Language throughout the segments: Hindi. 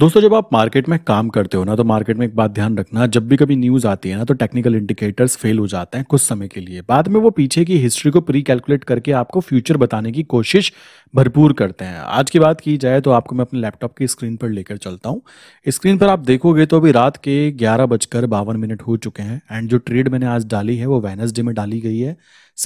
दोस्तों जब आप मार्केट में काम करते हो ना तो मार्केट में एक बात ध्यान रखना जब भी कभी न्यूज आती है ना तो टेक्निकल इंडिकेटर्स फेल हो जाते हैं कुछ समय के लिए बाद में वो पीछे की हिस्ट्री को प्री कैलकुलेट करके आपको फ्यूचर बताने की कोशिश भरपूर करते हैं आज की बात की जाए तो आपको मैं अपने लैपटॉप की स्क्रीन पर लेकर चलता हूँ स्क्रीन पर आप देखोगे तो अभी रात के ग्यारह बजकर बावन मिनट हो चुके हैं एंड जो ट्रेड मैंने आज डाली है वो वेनसडे में डाली गई है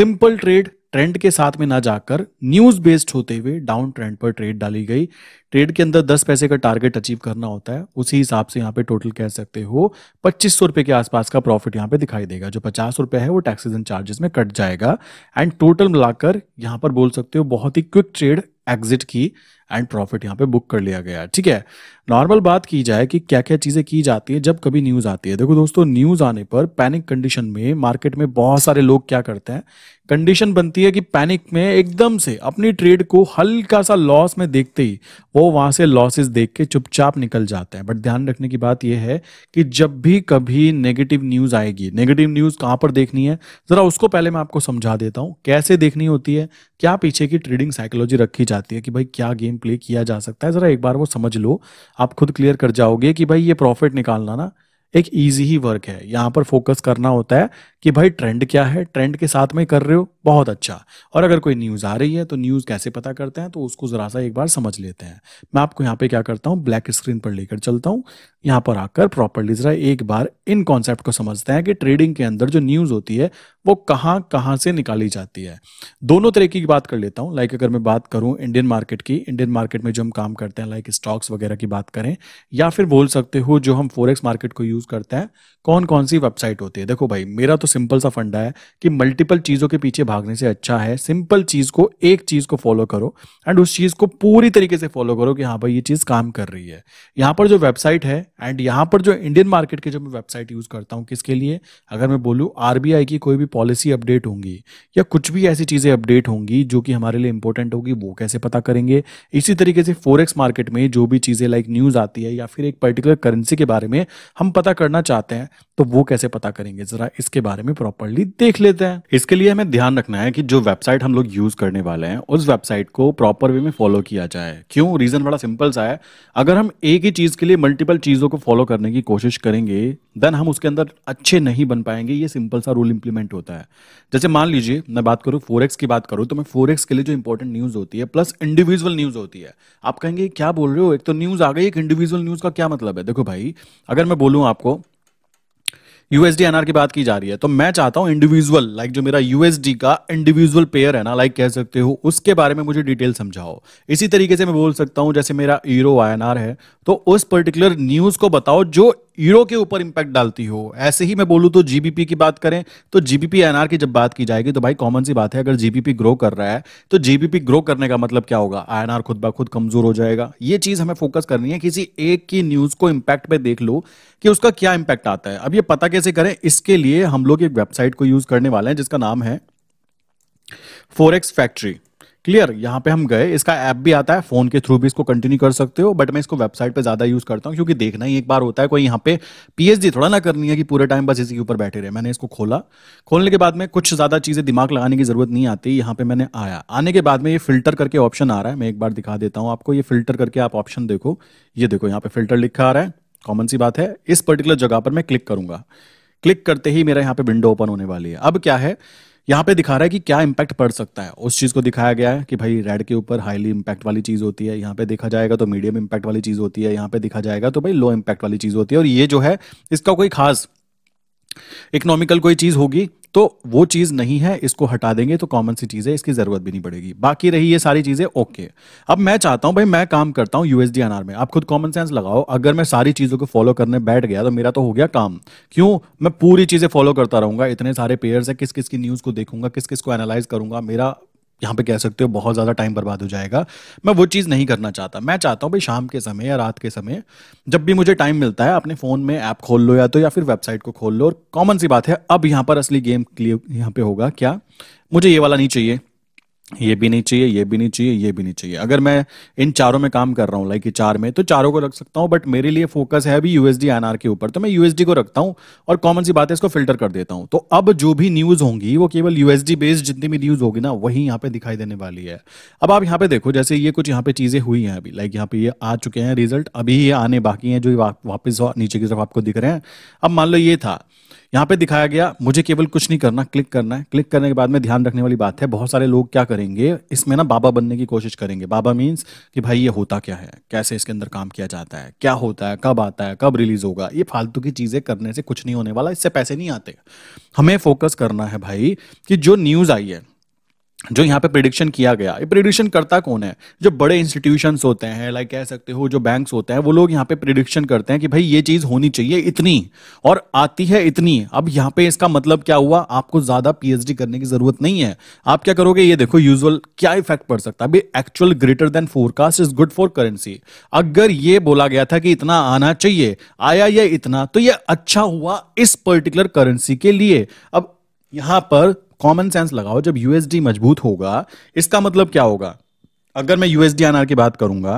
सिंपल ट्रेड ट्रेंड के साथ में ना जाकर न्यूज बेस्ड होते हुए डाउन ट्रेंड पर ट्रेड डाली गई ट्रेड के अंदर 10 पैसे का टारगेट अचीव करना होता है उसी हिसाब से यहाँ पे टोटल कह सकते हो पच्चीस सौ रुपए के आसपास का प्रॉफिट यहाँ पे दिखाई देगा जो पचास रुपए है वो टैक्सेस एंड चार्जेस में कट जाएगा एंड टोटल मिलाकर यहाँ पर बोल सकते हो बहुत ही क्विक ट्रेड एग्जिट की एंड प्रॉफिट यहाँ पे बुक कर लिया गया है ठीक है नॉर्मल बात की जाए कि क्या क्या चीज़ें की जाती है जब कभी न्यूज़ आती है देखो दोस्तों न्यूज़ आने पर पैनिक कंडीशन में मार्केट में बहुत सारे लोग क्या करते हैं कंडीशन बनती है कि पैनिक में एकदम से अपनी ट्रेड को हल्का सा लॉस में देखते ही वो वहाँ से लॉसेस देख के चुपचाप निकल जाते हैं बट ध्यान रखने की बात यह है कि जब भी कभी नेगेटिव न्यूज़ आएगी नेगेटिव न्यूज़ कहाँ पर देखनी है ज़रा उसको पहले मैं आपको समझा देता हूँ कैसे देखनी होती है क्या पीछे की ट्रेडिंग साइकोलॉजी रखी जाती है कि भाई क्या गेम प्ले किया जा सकता है ज़रा एक बार वो समझ लो आप खुद क्लियर कर जाओगे कि भाई ये प्रॉफिट निकालना ना एक ईजी ही वर्क है यहाँ पर फोकस करना होता है कि भाई ट्रेंड क्या है ट्रेंड के साथ में कर रहे हो बहुत अच्छा और अगर कोई न्यूज़ आ रही है तो न्यूज़ कैसे पता करते हैं तो उसको ज़रा सा एक बार समझ लेते हैं मैं आपको यहाँ पे क्या करता हूँ ब्लैक स्क्रीन पर लेकर चलता हूँ यहाँ पर आकर प्रॉपरली जरा एक बार इन कॉन्सेप्ट को समझते हैं कि ट्रेडिंग के अंदर जो न्यूज़ होती है वो कहाँ कहाँ से निकाली जाती है दोनों तरीके की बात कर लेता हूँ लाइक अगर मैं बात करूँ इंडियन मार्केट की इंडियन मार्केट में जो हम काम करते हैं लाइक स्टॉक्स वगैरह की बात करें या फिर बोल सकते हो जो हम फोरेक्स मार्केट को यूज़ करते हैं कौन कौन सी वेबसाइट होती है देखो भाई मेरा तो सिंपल सा फंडा है कि मल्टीपल चीज़ों के पीछे भागने से अच्छा है सिंपल चीज़ को एक चीज़ को फॉलो करो एंड उस चीज़ को पूरी तरीके से फॉलो करो कि हाँ भाई ये चीज़ काम कर रही है यहाँ पर जो वेबसाइट है एंड यहाँ पर जो इंडियन मार्केट के जो मैं वेबसाइट यूज़ करता हूँ किसके लिए अगर मैं बोलूँ आर की कोई भी पॉलिसी अपडेट होंगी या कुछ भी ऐसी चीज़ें अपडेट होंगी जो कि हमारे लिए इंपॉर्टेंट होगी वो कैसे पता करेंगे इसी तरीके से फोरेक्स मार्केट में जो भी चीज़ें लाइक न्यूज़ आती है या फिर एक पर्टिकुलर करेंसी के बारे में हम पता करना चाहते हैं तो वो कैसे पता करेंगे ज़रा इसके बारे में प्रॉपरली देख लेते हैं इसके लिए हमें ध्यान रखना है कि जो वेबसाइट हम लोग यूज़ करने वाले हैं उस वेबसाइट को प्रॉपर वे में फॉलो किया जाए क्यों रीज़न बड़ा सिंपल सा है अगर हम एक ही चीज़ के लिए मल्टीपल चीज़ों को फॉलो करने की कोशिश करेंगे देन हम उसके अंदर अच्छे नहीं बन पाएंगे ये सिंपल सा रूल इंप्लीमेंट होता है जैसे मान लीजिए मैं बात करूँ फोर की बात करूँ तो मैं फोर के लिए जो इंपॉर्टेंट न्यूज़ होती है प्लस इंडिविजुअल न्यूज़ होती है आप कहेंगे क्या बोल रहे हो एक तो न्यूज़ आ गई एक इंडिविजुअल न्यूज़ का क्या मतलब है देखो भाई अगर मैं बोलूँ आपको यूएसडी एनआर की बात की जा रही है तो मैं चाहता हूं इंडिविजुअल लाइक जो मेरा यूएसडी का इंडिविजुअल पेयर है ना लाइक कह सकते हो उसके बारे में मुझे डिटेल समझाओ इसी तरीके से मैं बोल सकता हूं जैसे मेरा ईरो आई है तो उस पर्टिकुलर न्यूज को बताओ जो यूरो के ऊपर इंपैक्ट डालती हो ऐसे ही मैं बोलूँ तो जीबीपी की बात करें तो जीबीपी एनआर की जब बात की जाएगी तो भाई कॉमन सी बात है अगर जीबीपी ग्रो कर रहा है तो जीबीपी ग्रो करने का मतलब क्या होगा आईएनआर खुद ब खुद कमजोर हो जाएगा ये चीज हमें फोकस करनी है किसी एक की न्यूज को इंपैक्ट पे देख लो कि उसका क्या इंपैक्ट आता है अब ये पता कैसे करें इसके लिए हम लोग एक वेबसाइट को यूज करने वाले हैं जिसका नाम है फोरेक्स फैक्ट्री क्लियर यहाँ पे हम गए इसका ऐप भी आता है फोन के थ्रू भी इसको कंटिन्यू कर सकते हो बट मैं इसको वेबसाइट पे ज्यादा यूज करता हूँ क्योंकि देखना ही एक बार होता है कोई यहाँ पे पीएचडी थोड़ा ना करनी है कि पूरे टाइम बस इसी के ऊपर बैठे रहे मैंने इसको खोला खोलने के बाद में कुछ ज्यादा चीजें दिमाग लगाने की जरूरत नहीं आती यहाँ पे मैंने आया आने के बाद में ये फिल्टर करके ऑप्शन आ रहा है मैं एक बार दिखा देता हूँ आपको ये फिल्टर करके आप ऑप्शन देखो ये देखो यहाँ पे फिल्टर लिखा आ रहा है कॉमन सी बात है इस पर्टिकुलर जगह पर मैं क्लिक करूंगा क्लिक करते ही मेरा यहाँ पे विंडो ओपन होने वाली है अब क्या है यहाँ पे दिखा रहा है कि क्या इम्पैक्ट पड़ सकता है उस चीज़ को दिखाया गया है कि भाई रेड के ऊपर हाईली इम्पैक्ट वाली चीज़ होती है यहाँ पे देखा जाएगा तो मीडियम इम्पैक्ट वाली चीज़ होती है यहाँ पे देखा जाएगा तो भाई लो इम्पैक्ट वाली चीज़ होती है और ये जो है इसका कोई खास इकोनॉमिकल कोई चीज होगी तो वो चीज नहीं है इसको हटा देंगे तो कॉमन सी चीज है इसकी जरूरत भी नहीं पड़ेगी बाकी रही ये सारी चीजें ओके अब मैं चाहता हूं भाई मैं काम करता हूं यूएसडी एनआर में आप खुद कॉमन सेंस लगाओ अगर मैं सारी चीजों को फॉलो करने बैठ गया तो मेरा तो हो गया काम क्यों मैं पूरी चीजें फॉलो करता रहूंगा इतने सारे पेयर्स है किस किस की न्यूज को देखूंगा किस किस को एनालाइज करूंगा मेरा यहाँ पे कह सकते हो बहुत ज़्यादा टाइम बर्बाद हो जाएगा मैं वो चीज़ नहीं करना चाहता मैं चाहता हूँ भाई शाम के समय या रात के समय जब भी मुझे टाइम मिलता है अपने फ़ोन में ऐप खोल लो या तो या फिर वेबसाइट को खोल लो और कॉमन सी बात है अब यहाँ पर असली गेम यहाँ पे होगा क्या मुझे ये वाला नहीं चाहिए ये भी नहीं चाहिए ये भी नहीं चाहिए ये भी नहीं चाहिए अगर मैं इन चारों में काम कर रहा हूँ लाइक ये चार में तो चारों को रख सकता हूँ बट मेरे लिए फोकस है अभी यूएसडी एन के ऊपर तो मैं यूएसडी को रखता हूँ और कॉमन सी बात है इसको फिल्टर कर देता हूँ तो अब जो भी न्यूज होंगी वो केवल यूएसडी बेस्ड जितनी भी न्यूज होगी ना वही यहाँ पे दिखाई देने वाली है अब आप यहाँ पे देखो जैसे ये कुछ यहाँ पे चीजें हुई हैं अभी लाइक यहाँ पे ये आ चुके हैं रिजल्ट अभी ये आने बाकी हैं जो वापस नीचे की तरफ आपको दिख रहे हैं अब मान लो ये था यहाँ पे दिखाया गया मुझे केवल कुछ नहीं करना क्लिक करना है क्लिक करने के बाद में ध्यान रखने वाली बात है बहुत सारे लोग क्या करेंगे इसमें ना बाबा बनने की कोशिश करेंगे बाबा मीन्स कि भाई ये होता क्या है कैसे इसके अंदर काम किया जाता है क्या होता है कब आता है कब रिलीज होगा ये फालतू की चीज़ें करने से कुछ नहीं होने वाला इससे पैसे नहीं आते हमें फोकस करना है भाई कि जो न्यूज़ आई है जो यहाँ पे प्रिडिक्शन किया गया ये प्रिडिक्शन करता कौन है जो बड़े इंस्टीट्यूशंस होते हैं लाइक कह सकते हो जो बैंक्स होते हैं वो लोग यहाँ पे प्रिडिक्शन करते हैं कि भाई ये चीज़ होनी चाहिए इतनी और आती है इतनी अब यहाँ पे इसका मतलब क्या हुआ आपको ज़्यादा पीएचडी करने की ज़रूरत नहीं है आप क्या करोगे ये देखो यूजल क्या इफेक्ट पड़ सकता है अभी actual greater than forecast is good for currency अगर ये बोला गया था कि इतना आना चाहिए आया या इतना तो ये अच्छा हुआ इस पर्टिकुलर करेंसी के लिए अब यहाँ पर कॉमन सेंस लगाओ जब यूएसडी मजबूत होगा इसका मतलब क्या होगा अगर मैं यूएसडी एनआर की बात करूंगा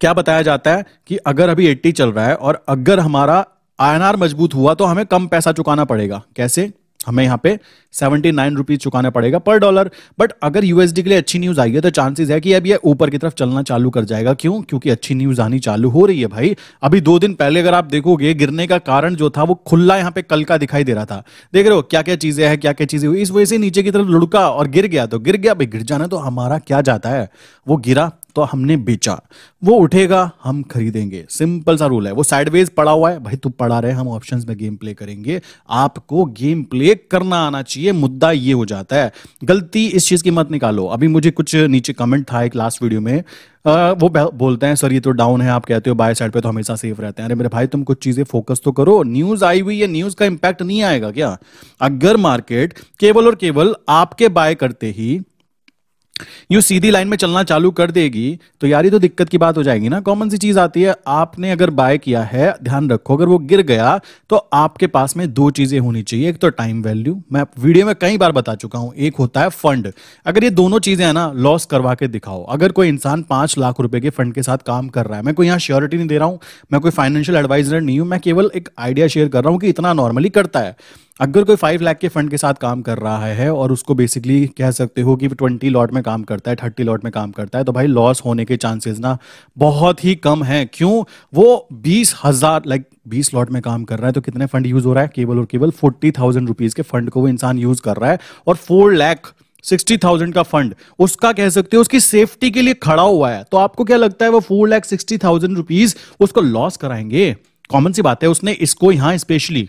क्या बताया जाता है कि अगर अभी एट्टी चल रहा है और अगर हमारा आई मजबूत हुआ तो हमें कम पैसा चुकाना पड़ेगा कैसे हमें यहाँ पे सेवेंटी नाइन रुपीज चुकाना पड़ेगा पर डॉलर बट अगर यूएसडी के लिए अच्छी न्यूज आई है तो चांसेस है कि अब ये ऊपर की तरफ चलना चालू कर जाएगा क्यों क्योंकि अच्छी न्यूज आनी चालू हो रही है भाई अभी दो दिन पहले अगर आप देखोगे गिरने का कारण जो था वो खुला यहाँ पे कल का दिखाई दे रहा था देख रहे हो क्या क्या चीजें हैं क्या क्या चीजें हुई इस वजह से नीचे की तरफ लुड़का और गिर गया तो गिर गया भाई गिर जाना तो हमारा क्या जाता है वो गिरा तो हमने बेचा वो उठेगा हम खरीदेंगे सिंपल सा रूल है वो साइडवेज पड़ा हुआ है भाई तू पढ़ा रहे हम ऑप्शन में गेम प्ले करेंगे आपको गेम प्ले करना आना चाहिए मुद्दा ये हो जाता है गलती इस चीज की मत निकालो अभी मुझे कुछ नीचे कमेंट था एक लास्ट वीडियो में आ, वो बोलते हैं सर ये तो डाउन है आप कहते हो बाय साइड पे तो हमेशा सेफ रहते हैं अरे मेरे भाई तुम कुछ चीजें फोकस तो करो न्यूज आई हुई है न्यूज का इंपैक्ट नहीं आएगा क्या अगर मार्केट केवल और केवल आपके बाय करते ही यू सीधी लाइन में चलना चालू कर देगी तो यार ये तो दिक्कत की बात हो जाएगी ना कॉमन सी चीज आती है आपने अगर बाय किया है ध्यान रखो अगर वो गिर गया तो आपके पास में दो चीजें होनी चाहिए एक तो टाइम वैल्यू मैं वीडियो में कई बार बता चुका हूं एक होता है फंड अगर ये दोनों चीजें है ना लॉस करवा के दिखाओ अगर कोई इंसान पांच लाख रुपए के फंड के साथ काम कर रहा है मैं कोई यहाँ श्योरिटी नहीं दे रहा हूं मैं कोई फाइनेंशियल एडवाइजर नहीं हूं मैं केवल एक आइडिया शेयर कर रहा हूं कि इतना नॉर्मली करता है अगर कोई फाइव लाख के फंड के साथ काम कर रहा है और उसको बेसिकली कह सकते हो कि ट्वेंटी लॉट में काम करता है थर्टी लॉट में काम करता है तो भाई लॉस होने के चांसेस ना बहुत ही कम है क्यों वो बीस हजार लाइक बीस लॉट में काम कर रहा है तो कितने फंड यूज हो रहा है केवल और केवल फोर्टी थाउजेंड रुपीज के फंड को वो इंसान यूज कर रहा है और फोर लैख सिक्सटी थाउजेंड का फंड उसका कह सकते हो उसकी सेफ्टी के लिए खड़ा हुआ है तो आपको क्या लगता है वो four lakh sixty thousand rupees उसको लॉस कराएंगे कॉमन सी बात है उसने इसको यहां स्पेशली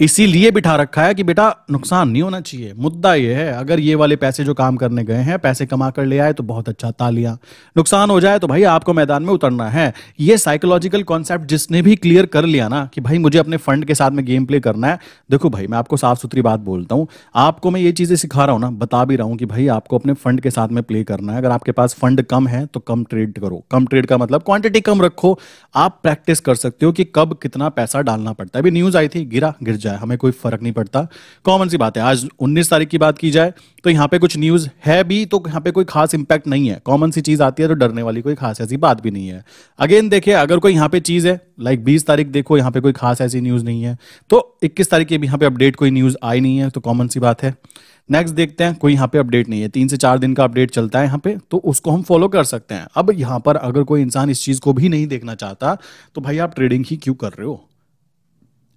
इसीलिए बिठा रखा है कि बेटा नुकसान नहीं होना चाहिए मुद्दा यह है अगर ये वाले पैसे जो काम करने गए हैं पैसे कमा कर ले आए तो बहुत अच्छा तालियां नुकसान हो जाए तो भाई आपको मैदान में उतरना है ये साइकोलॉजिकल कॉन्सेप्ट जिसने भी क्लियर कर लिया ना कि भाई मुझे अपने फंड के साथ में गेम प्ले करना है देखो भाई मैं आपको साफ सुथरी बात बोलता हूं आपको मैं ये चीजें सिखा रहा हूं ना बता भी रहा हूं कि भाई आपको अपने फंड के साथ में प्ले करना है अगर आपके पास फंड कम है तो कम ट्रेड करो कम ट्रेड का मतलब क्वांटिटी कम रखो आप प्रैक्टिस कर सकते हो कि कब कितना पैसा डालना पड़ता है अभी न्यूज आई थी गिरा गिर जाए हमें कोई फर्क नहीं पड़ता कॉमन सी बात है आज 19 तारीख की बात की जाए तो यहाँ पे कुछ न्यूज़ है भी तो यहाँ पे कोई खास इंपैक्ट नहीं है कॉमन सी चीज़ आती है तो डरने वाली कोई खास ऐसी बात भी नहीं है अगेन देखिए अगर कोई यहाँ पे चीज़ है लाइक बीस तारीख देखो यहाँ पे कोई खास ऐसी न्यूज़ नहीं है तो इक्कीस तारीख की यहाँ पे अपडेट कोई न्यूज़ आई नहीं है तो कॉमन सी बात है नेक्स्ट देखते हैं कोई यहाँ पे अपडेट नहीं है तीन से चार दिन का अपडेट चलता है यहाँ पे तो उसको हम फॉलो कर सकते हैं अब यहाँ पर अगर कोई इंसान इस चीज़ को भी नहीं देखना चाहता तो भाई आप ट्रेडिंग ही क्यों कर रहे हो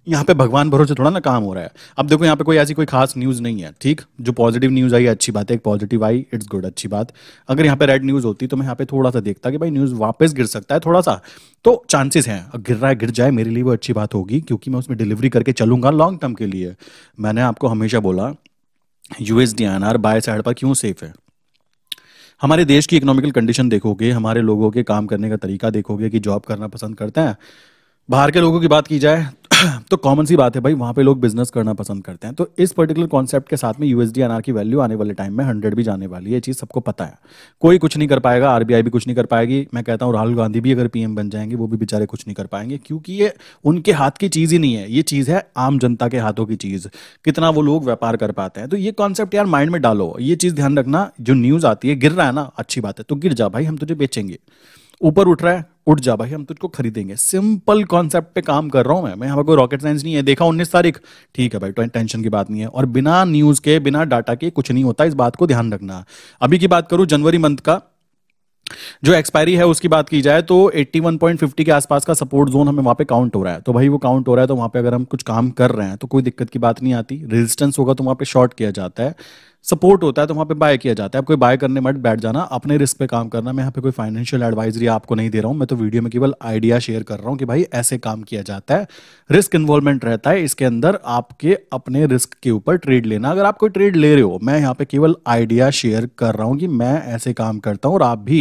यहाँ पे भगवान भरोसे थोड़ा ना काम हो रहा है अब देखो यहाँ पे कोई ऐसी कोई खास न्यूज़ नहीं है ठीक जो पॉजिटिव न्यूज़ आई अच्छी बात है एक पॉजिटिव आई इट्स गुड अच्छी बात अगर यहाँ पे रेड न्यूज़ होती तो मैं यहाँ पे थोड़ा सा देखता कि भाई न्यूज़ वापस गिर सकता है थोड़ा सा तो चांसेस हैं गिर रहा है गिर जाए मेरे लिए वो अच्छी बात होगी क्योंकि मैं उसमें डिलीवरी करके चलूंगा लॉन्ग टर्म के लिए मैंने आपको हमेशा बोला US D N R buy side पर क्यों सेफ है हमारे देश की इकोनॉमिकल कंडीशन देखोगे हमारे लोगों के काम करने का तरीका देखोगे कि जॉब करना पसंद करते हैं बाहर के लोगों की बात की जाए तो कॉमन सी बात है भाई वहाँ पे लोग बिजनेस करना पसंद करते हैं तो इस पर्टिकुलर कॉन्सेप्ट के साथ में यूएसडी एनआर की वैल्यू आने वाले टाइम में हंड्रेड भी जाने वाली है ये चीज़ सबको पता है कोई कुछ नहीं कर पाएगा आरबीआई भी कुछ नहीं कर पाएगी मैं कहता हूँ राहुल गांधी भी अगर पीएम बन जाएंगे वो भी बेचारे कुछ नहीं कर पाएंगे क्योंकि ये उनके हाथ की चीज़ ही नहीं है ये चीज़ है आम जनता के हाथों की चीज़ कितना वो लोग व्यापार कर पाते हैं तो ये कॉन्सेप्ट यार माइंड में डालो ये चीज़ ध्यान रखना जो न्यूज़ आती है गिर रहा है ना अच्छी बात है तो गिर जा भाई हम तुझे बेचेंगे ऊपर उठ रहा है उठ जा भाई हम तुझको खरीदेंगे सिंपल कॉन्सेप्ट पे काम कर रहा हूं मैं मैं हमारे कोई रॉकेट साइंस नहीं है देखा उन्नीस तारीख ठीक है भाई टेंशन की बात नहीं है और बिना न्यूज के बिना डाटा के कुछ नहीं होता इस बात को ध्यान रखना अभी की बात करूं जनवरी मंथ का जो एक्सपायरी है उसकी बात की जाए तो 81.50 के आसपास का सपोर्ट जोन हमें वहां पे काउंट हो रहा है तो भाई वो काउंट हो रहा है तो वहां पे अगर हम कुछ काम कर रहे हैं तो कोई दिक्कत की बात नहीं आती रेजिस्टेंस होगा तो वहां पे शॉर्ट किया जाता है सपोर्ट होता है तो वहाँ पे बाय किया जाता है आप कोई बाय करने मत बैठ जाना अपने रिस्क पे काम करना मैं यहाँ पे कोई फाइनेंशियल एडवाइजरी आपको नहीं दे रहा हूँ मैं तो वीडियो में केवल आइडिया शेयर कर रहा हूँ कि भाई ऐसे काम किया जाता है रिस्क इन्वॉल्वमेंट रहता है इसके अंदर आपके अपने रिस्क के ऊपर ट्रेड लेना अगर आप कोई ट्रेड ले रहे हो मैं यहाँ पे केवल आइडिया शेयर कर रहा हूँ कि मैं ऐसे काम करता हूँ और आप भी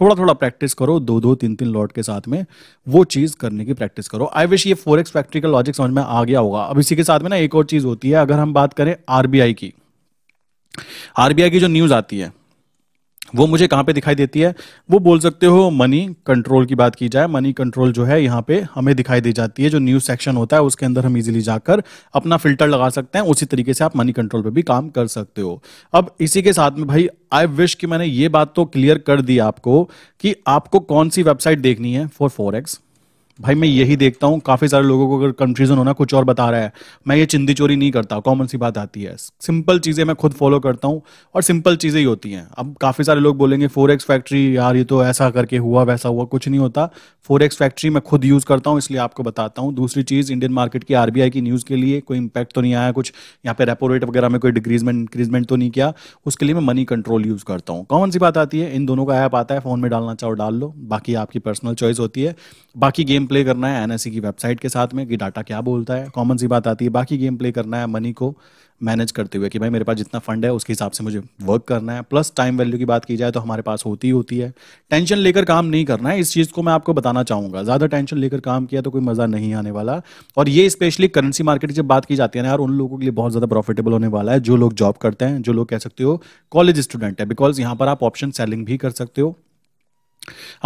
थोड़ा थोड़ा प्रैक्टिस करो दो दो तीन तीन लॉट के साथ में वो चीज़ करने की प्रैक्टिस करो आई विश ये फोर एक्स फैक्ट्री का लॉजिक समझ में आ गया होगा अब इसी के साथ में ना एक और चीज़ होती है अगर हम बात करें आरबीआई की आरबीआई की जो न्यूज आती है वो मुझे कहां पे दिखाई देती है वो बोल सकते हो मनी कंट्रोल की बात की जाए मनी कंट्रोल जो है यहां पे हमें दिखाई दी जाती है जो न्यूज सेक्शन होता है उसके अंदर हम इजीली जाकर अपना फिल्टर लगा सकते हैं उसी तरीके से आप मनी कंट्रोल पे भी काम कर सकते हो अब इसी के साथ में भाई आई विश कि मैंने ये बात तो क्लियर कर दी आपको कि आपको कौन सी वेबसाइट देखनी है फॉर फोर एक्स भाई मैं यही देखता हूँ काफी सारे लोगों को अगर कंफ्यूजन होना कुछ और बता रहा है मैं ये चिंदी चोरी नहीं करता कॉमन सी बात आती है सिंपल चीजें मैं खुद फॉलो करता हूँ और सिंपल चीजें ही होती हैं अब काफी सारे लोग बोलेंगे फोर एक्स फैक्ट्री यार ये तो ऐसा करके हुआ वैसा हुआ कुछ नहीं होता फोर एक्स फैक्ट्री मैं खुद यूज करता हूँ इसलिए आपको बताता हूँ दूसरी चीज इंडियन मार्केट की आरबीआई की न्यूज के लिए कोई इंपैक्ट तो नहीं आया कुछ यहाँ पे रेपो रेट वगैरह में कोई डिक्रीजमेंट इंक्रीजमेंट तो नहीं किया उसके लिए मैं मनी कंट्रोल यूज करता हूँ कॉमन सी बात आती है इन दोनों का ऐप आता है फोन में डालना चाहो डाल लो बाकी आपकी पर्सनल चॉइस होती है बाकी गेम प्ले करना है एनएससी की वेबसाइट के साथ में कि डाटा क्या बोलता है कॉमन सी बात आती है बाकी गेम प्ले करना है मनी को मैनेज करते हुए कि भाई मेरे पास जितना फंड है उसके हिसाब से मुझे वर्क करना है प्लस टाइम वैल्यू की बात की जाए तो हमारे पास होती ही होती है टेंशन लेकर काम नहीं करना है इस चीज़ को मैं आपको बताना चाहूँगा ज़्यादा टेंशन लेकर काम किया तो कोई मज़ा नहीं आने वाला और ये स्पेशली करेंसी मार्केट की जब बात की जाती है ना यार उन लोगों के लिए बहुत ज़्यादा प्रॉफिटेबल होने वाला है जो लोग जॉब करते हैं जो लोग कह सकते हो कॉलेज स्टूडेंट है बिकॉज यहाँ पर आप ऑप्शन सेलिंग भी कर सकते हो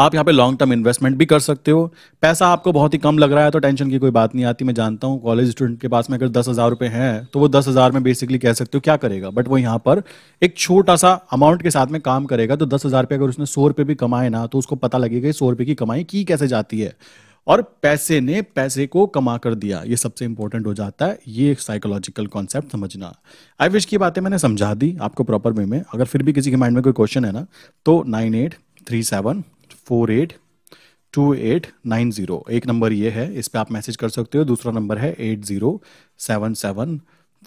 आप यहाँ पे लॉन्ग टर्म इन्वेस्टमेंट भी कर सकते हो पैसा आपको बहुत ही कम लग रहा है तो टेंशन की कोई बात नहीं आती मैं जानता हूँ कॉलेज स्टूडेंट के पास में अगर दस हज़ार रुपये हैं तो वो दस हज़ार में बेसिकली कह सकते हो क्या करेगा बट वो यहाँ पर एक छोटा सा अमाउंट के साथ में काम करेगा तो दस हज़ार अगर उसने सौ रुपये भी कमाए ना तो उसको पता लगेगा सौ रुपये की कमाई की कैसे जाती है और पैसे ने पैसे को कमा कर दिया ये सबसे इंपॉर्टेंट हो जाता है ये एक साइकोलॉजिकल कॉन्सेप्ट समझना आई विश की बातें मैंने समझा दी आपको प्रॉपर वे में अगर फिर भी किसी के माइंड में कोई क्वेश्चन है ना तो nine eight three seven four eight two eight nine zero एक नंबर ये है इस पर आप मैसेज कर सकते हो दूसरा नंबर है eight zero seven seven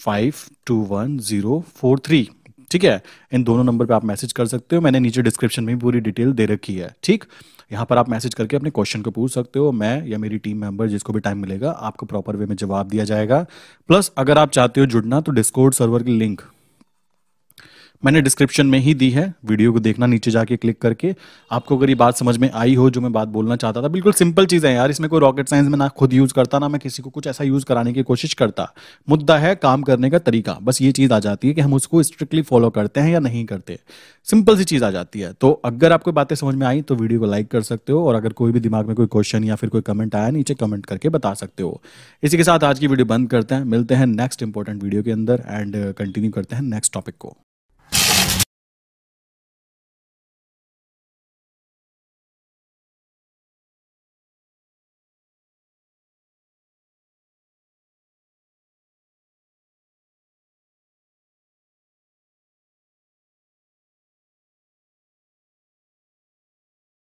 five two one zero four three ठीक है इन दोनों नंबर पे आप मैसेज कर सकते हो मैंने नीचे डिस्क्रिप्शन में पूरी डिटेल दे रखी है ठीक यहाँ पर आप मैसेज करके अपने क्वेश्चन को पूछ सकते हो मैं या मेरी टीम मेंबर जिसको भी टाइम मिलेगा आपको प्रॉपर वे में जवाब दिया जाएगा प्लस अगर आप चाहते हो जुड़ना तो डिस्कोर्ड सर्वर की लिंक मैंने डिस्क्रिप्शन में ही दी है वीडियो को देखना नीचे जाके क्लिक करके आपको अगर ये बात समझ में आई हो जो मैं बात बोलना चाहता था बिल्कुल सिंपल चीज़ है यार इसमें कोई रॉकेट साइंस में ना खुद यूज़ करता ना मैं किसी को कुछ ऐसा यूज़ कराने की कोशिश करता मुद्दा है काम करने का तरीका बस ये चीज़ आ जाती है कि हम उसको स्ट्रिक्टली फॉलो करते हैं या नहीं करते सिंपल सी चीज़ आ जाती है तो अगर आपको बातें समझ में आई तो वीडियो को लाइक कर सकते हो और अगर कोई भी दिमाग में कोई क्वेश्चन या फिर कोई कमेंट आया नीचे कमेंट करके बता सकते हो इसी के साथ आज की वीडियो बंद करते हैं मिलते हैं नेक्स्ट इंपॉर्टेंट वीडियो के अंदर एंड कंटिन्यू करते हैं नेक्स्ट टॉपिक को